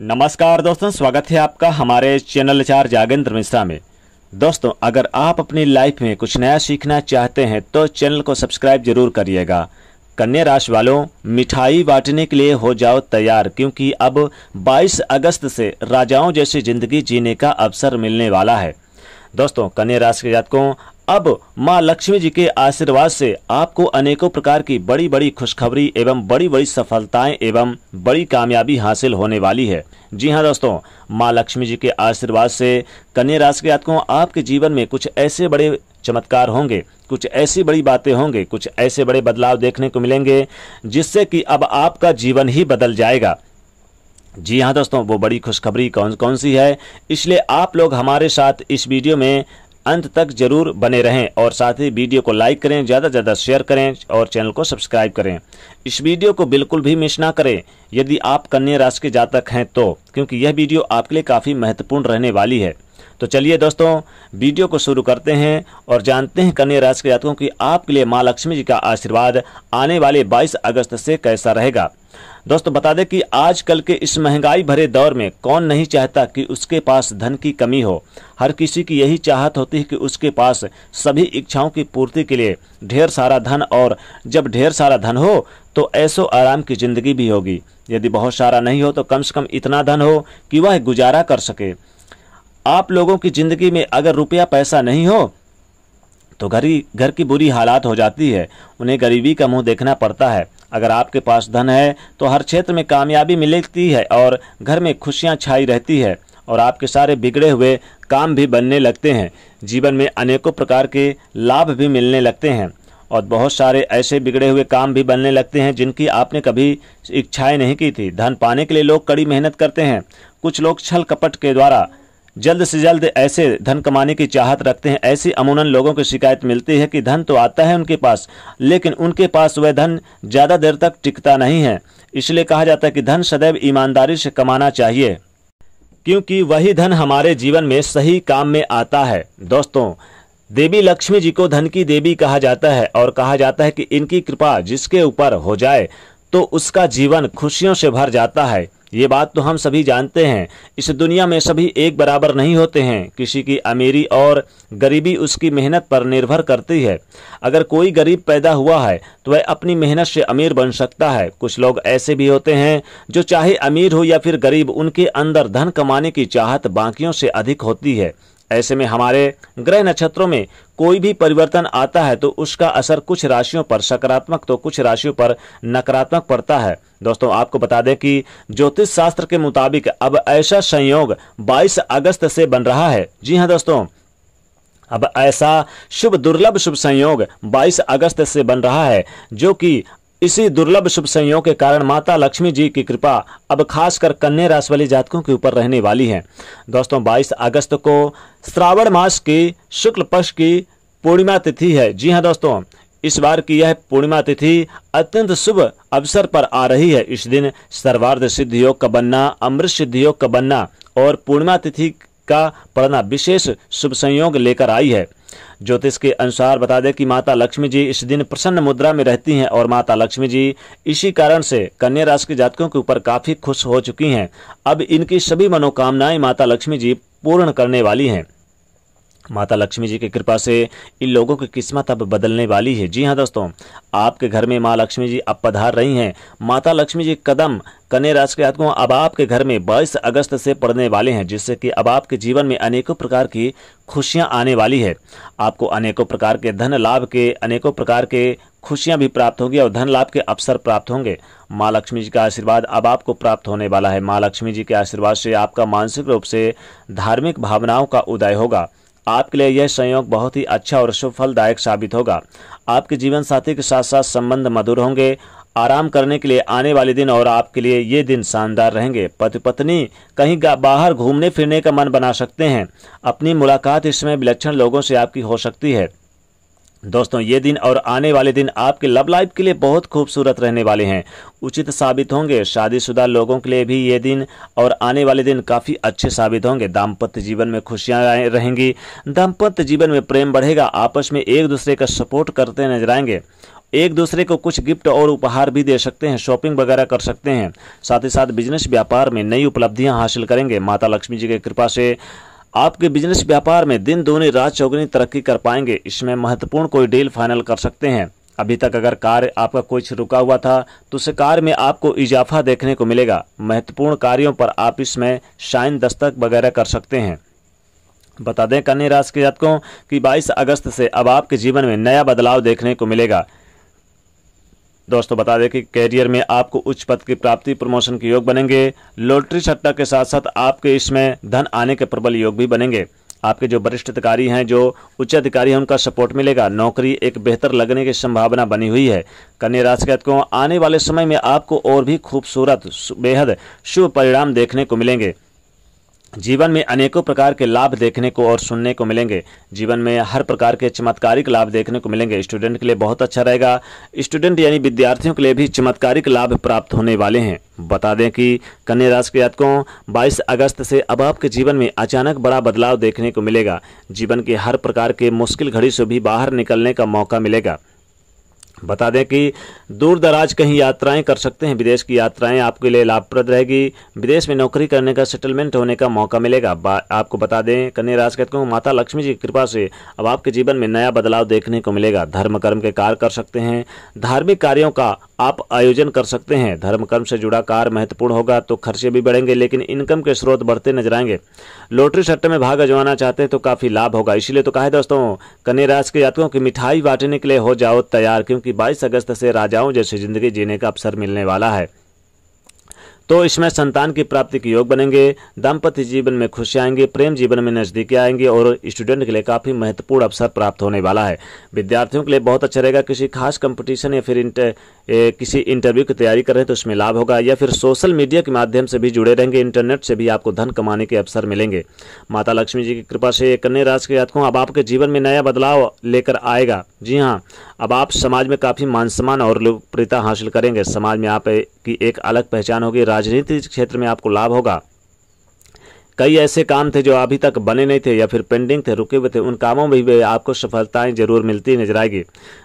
नमस्कार दोस्तों स्वागत है आपका हमारे चैनल चार जागेंद्र मिश्रा में दोस्तों अगर आप अपनी लाइफ में कुछ नया सीखना चाहते हैं तो चैनल को सब्सक्राइब जरूर करिएगा कन्या राशि वालों मिठाई बांटने के लिए हो जाओ तैयार क्योंकि अब 22 अगस्त से राजाओं जैसी जिंदगी जीने का अवसर मिलने वाला है दोस्तों कन्या राशि के जातकों अब माँ लक्ष्मी जी के आशीर्वाद से आपको अनेकों प्रकार की बड़ी बड़ी खुशखबरी एवं बड़ी बड़ी सफलताएं एवं बड़ी कामयाबी हासिल होने वाली है जी हाँ दोस्तों माँ लक्ष्मी जी के आशीर्वाद से कन्या राशि के जातकों आपके जीवन में कुछ ऐसे बड़े चमत्कार होंगे कुछ ऐसी बड़ी बातें होंगे कुछ ऐसे बड़े बदलाव देखने को मिलेंगे जिससे कि अब आपका जीवन ही बदल जाएगा जी हाँ दोस्तों वो बड़ी खुशखबरी कौन कौन सी है इसलिए आप लोग हमारे साथ इस वीडियो में अंत तक जरूर बने रहें और साथ ही वीडियो को लाइक करें ज़्यादा से ज़्यादा शेयर करें और चैनल को सब्सक्राइब करें इस वीडियो को बिल्कुल भी मिस ना करें यदि आप कन्या राशि के जातक हैं तो क्योंकि यह वीडियो आपके लिए काफ़ी महत्वपूर्ण रहने वाली है तो चलिए दोस्तों वीडियो को शुरू करते हैं और जानते हैं कन्या राशि के जातकों की आपके लिए माँ लक्ष्मी जी का आशीर्वाद आने वाले बाईस अगस्त से कैसा रहेगा दोस्तों बता दें कि आजकल के इस महंगाई भरे दौर में कौन नहीं चाहता कि उसके पास धन की कमी हो हर किसी की यही चाहत होती है कि उसके पास सभी इच्छाओं की पूर्ति के लिए ढेर सारा धन और जब ढेर सारा धन हो तो ऐसो आराम की जिंदगी भी होगी यदि बहुत सारा नहीं हो तो कम से कम इतना धन हो कि वह गुजारा कर सके आप लोगों की जिंदगी में अगर रुपया पैसा नहीं हो तो घर ही घर की बुरी हालात हो जाती है उन्हें गरीबी का मुंह देखना पड़ता है अगर आपके पास धन है तो हर क्षेत्र में कामयाबी मिलती है और घर में खुशियाँ छाई रहती है और आपके सारे बिगड़े हुए काम भी बनने लगते हैं जीवन में अनेकों प्रकार के लाभ भी मिलने लगते हैं और बहुत सारे ऐसे बिगड़े हुए काम भी बनने लगते हैं जिनकी आपने कभी इच्छाएं नहीं की थी धन पाने के लिए लोग कड़ी मेहनत करते हैं कुछ लोग छल कपट के द्वारा जल्द से जल्द ऐसे धन कमाने की चाहत रखते हैं ऐसे अमूनन लोगों की शिकायत मिलती है कि धन तो आता है उनके पास लेकिन उनके पास वह धन ज़्यादा देर तक टिकता नहीं है इसलिए कहा जाता है कि धन सदैव ईमानदारी से कमाना चाहिए क्योंकि वही धन हमारे जीवन में सही काम में आता है दोस्तों देवी लक्ष्मी जी को धन की देवी कहा जाता है और कहा जाता है कि इनकी कृपा जिसके ऊपर हो जाए तो उसका जीवन खुशियों से भर जाता है ये बात तो हम सभी जानते हैं इस दुनिया में सभी एक बराबर नहीं होते हैं किसी की अमीरी और गरीबी उसकी मेहनत पर निर्भर करती है अगर कोई गरीब पैदा हुआ है तो वह अपनी मेहनत से अमीर बन सकता है कुछ लोग ऐसे भी होते हैं जो चाहे अमीर हो या फिर गरीब उनके अंदर धन कमाने की चाहत बाकियों से अधिक होती है ऐसे में हमारे ग्रह नक्षत्रों में कोई भी परिवर्तन आता है तो उसका असर कुछ राशियों पर सकारात्मक तो कुछ राशियों पर नकारात्मक पड़ता है दोस्तों आपको बता दें कि ज्योतिष शास्त्र के मुताबिक अब ऐसा संयोग 22 अगस्त से बन रहा है जी हाँ दोस्तों अब ऐसा शुभ दुर्लभ शुभ संयोग 22 अगस्त से बन रहा है जो कि इसी दुर्लभ शुभ संयोग के कारण माता लक्ष्मी जी की कृपा अब खासकर कन्या राशि वाली जातकों के ऊपर रहने वाली है दोस्तों 22 अगस्त को श्रावण मास की शुक्ल पक्ष की पूर्णिमा तिथि है जी हाँ दोस्तों इस बार की यह पूर्णिमा तिथि अत्यंत शुभ अवसर पर आ रही है इस दिन सर्वार्ध सिद्ध योग का बनना अमृत सिद्ध योग का बनना और पूर्णिमा तिथि का पढ़ना विशेष शुभ संयोग लेकर आई है ज्योतिष के अनुसार बता दें कि माता लक्ष्मी जी इस दिन प्रसन्न मुद्रा में रहती हैं और माता लक्ष्मी जी इसी कारण से कन्या राशि के जातकों के ऊपर काफी खुश हो चुकी हैं अब इनकी सभी मनोकामनाएं माता लक्ष्मी जी पूर्ण करने वाली हैं माता लक्ष्मी जी की कृपा से इन लोगों की किस्मत अब बदलने वाली है जी हाँ दोस्तों आपके घर में माँ लक्ष्मी जी अब पधार रही हैं माता लक्ष्मी जी कदम कन्या राशि के आत्मा अब आपके घर में 22 अगस्त से पड़ने वाले हैं जिससे कि अब आपके जीवन में अनेकों प्रकार की खुशियां आने वाली है आपको अनेकों प्रकार के धन लाभ के अनेकों प्रकार के खुशियां भी प्राप्त होगी और धन लाभ के अवसर प्राप्त होंगे माँ लक्ष्मी जी का आशीर्वाद अब आपको प्राप्त होने वाला है माँ लक्ष्मी जी के आशीर्वाद से आपका मानसिक रूप से धार्मिक भावनाओं का उदय होगा आपके लिए यह संयोग बहुत ही अच्छा और शुभ फलदायक साबित होगा आपके जीवन साथी के साथ साथ संबंध मधुर होंगे आराम करने के लिए आने वाले दिन और आपके लिए ये दिन शानदार रहेंगे पति पत्नी कहीं बाहर घूमने फिरने का मन बना सकते हैं अपनी मुलाकात इस समय विलक्षण लोगों से आपकी हो सकती है दोस्तों ये दिन और आने वाले दिन आपके लव लाइफ के लिए बहुत खूबसूरत रहने वाले हैं उचित साबित होंगे शादीशुदा लोगों के लिए भी ये दिन और आने वाले दिन काफ़ी अच्छे साबित होंगे दाम्पत्य जीवन में खुशियां रहेंगी दाम्पत्य जीवन में प्रेम बढ़ेगा आपस में एक दूसरे का सपोर्ट करते नजर आएंगे एक दूसरे को कुछ गिफ्ट और उपहार भी दे सकते हैं शॉपिंग वगैरह कर सकते हैं साथ ही साथ बिजनेस व्यापार में नई उपलब्धियां हासिल करेंगे माता लक्ष्मी जी की कृपा से आपके बिजनेस व्यापार में दिन दोनी रात चौगनी तरक्की कर पाएंगे इसमें महत्वपूर्ण कोई डील फाइनल कर सकते हैं अभी तक अगर कार्य आपका कुछ रुका हुआ था तो उस कार्य में आपको इजाफा देखने को मिलेगा महत्वपूर्ण कार्यों पर आप इसमें शाइन दस्तक वगैरह कर सकते हैं बता दें कन्या राशि के जातकों कि 22 अगस्त से अब आपके जीवन में नया बदलाव देखने को मिलेगा दोस्तों बता दें कि कैरियर में आपको उच्च पद की प्राप्ति प्रमोशन के योग बनेंगे लॉटरी सट्टा के साथ साथ आपके इसमें धन आने के प्रबल योग भी बनेंगे आपके जो वरिष्ठ अधिकारी हैं जो उच्च अधिकारी हैं उनका सपोर्ट मिलेगा नौकरी एक बेहतर लगने की संभावना बनी हुई है कन्या राशि के आने वाले समय में आपको और भी खूबसूरत बेहद शुभ परिणाम देखने को मिलेंगे जीवन में अनेकों प्रकार के लाभ देखने को और सुनने को मिलेंगे जीवन में हर प्रकार के चमत्कारिक लाभ देखने को मिलेंगे स्टूडेंट के लिए बहुत अच्छा रहेगा स्टूडेंट यानी विद्यार्थियों के लिए भी चमत्कारिक लाभ प्राप्त होने वाले हैं बता दें कि कन्या राशि के जातकों 22 अगस्त से अब आपके जीवन में अचानक बड़ा बदलाव देखने को मिलेगा जीवन के हर प्रकार के मुश्किल घड़ी से भी बाहर निकलने का मौका मिलेगा बता दें कि दूर दराज कहीं यात्राएं कर सकते हैं विदेश की यात्राएं आपके लिए लाभप्रद रहेगी विदेश में नौकरी करने का सेटलमेंट होने का मौका मिलेगा आपको बता दें कन्या राशि कहते हैं माता लक्ष्मी जी की कृपा से अब आपके जीवन में नया बदलाव देखने को मिलेगा धर्म कर्म के कार्य कर सकते हैं धार्मिक कार्यों का आप आयोजन कर सकते हैं धर्म कर्म से जुड़ा कार्य महत्वपूर्ण होगा तो खर्चे भी बढ़ेंगे लेकिन इनकम के स्रोत बढ़ते नजर आएंगे लॉटरी सट्टे में भाग अजवाना चाहते हैं तो काफी लाभ होगा इसीलिए तो कहा है दोस्तों कन्या राशि के जातकों की मिठाई बांटने के लिए हो जाओ तैयार क्योंकि बाईस अगस्त से राजाओं जैसी जिंदगी जीने का अवसर मिलने वाला है तो इसमें संतान की प्राप्ति के योग बनेंगे दाम्पत्य जीवन में खुशी आएंगे प्रेम जीवन में नजदीकी आएंगे और स्टूडेंट के लिए काफ़ी महत्वपूर्ण अवसर प्राप्त होने वाला है विद्यार्थियों के लिए बहुत अच्छा रहेगा किसी खास कंपटीशन या फिर इंटर, ए, किसी इंटरव्यू की तैयारी कर रहे हैं तो उसमें लाभ होगा या फिर सोशल मीडिया के माध्यम से भी जुड़े रहेंगे इंटरनेट से भी आपको धन कमाने के अवसर मिलेंगे माता लक्ष्मी जी की कृपा से कन्या राशि के जातकों अब आपके जीवन में नया बदलाव लेकर आएगा जी हाँ अब आप समाज में काफ़ी मान सम्मान और लोकप्रियता हासिल करेंगे समाज में आप की एक अलग पहचान होगी राजनीतिक क्षेत्र में आपको लाभ होगा कई ऐसे काम थे जो अभी तक बने नहीं थे या फिर पेंडिंग थे रुके हुए थे उन कामों में भी आपको सफलताएं जरूर मिलती नजर आएगी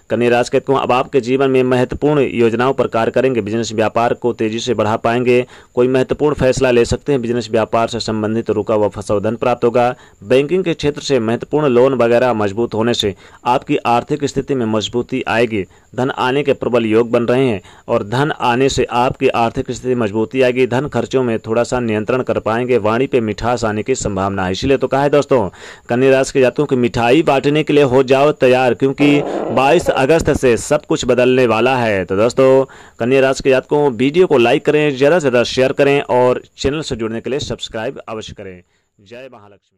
कन्या राज कहते अब आपके जीवन में महत्वपूर्ण योजनाओं पर कार्य करेंगे बिजनेस व्यापार को तेजी से बढ़ा पाएंगे कोई महत्वपूर्ण फैसला ले सकते हैं बिजनेस व्यापार से संबंधित रुका हुआ फसल धन प्राप्त होगा बैंकिंग के क्षेत्र से महत्वपूर्ण लोन वगैरह मजबूत होने से आपकी आर्थिक स्थिति में मजबूती आएगी धन आने के प्रबल योग बन रहे हैं और धन आने से आपकी आर्थिक स्थिति मजबूती आएगी धन खर्चों में थोड़ा सा नियंत्रण कर पाएंगे वाणी पे मिठास आने की संभावना है इसीलिए तो कहा है दोस्तों कन्या राशि के जातकों की मिठाई बांटने के लिए हो जाओ तैयार क्योंकि बाईस अगस्त से सब कुछ बदलने वाला है तो दोस्तों कन्या राशि के जातकों वीडियो को लाइक करें ज़्यादा से ज़्यादा शेयर करें और चैनल से जुड़ने के लिए सब्सक्राइब अवश्य करें जय महालक्ष्मी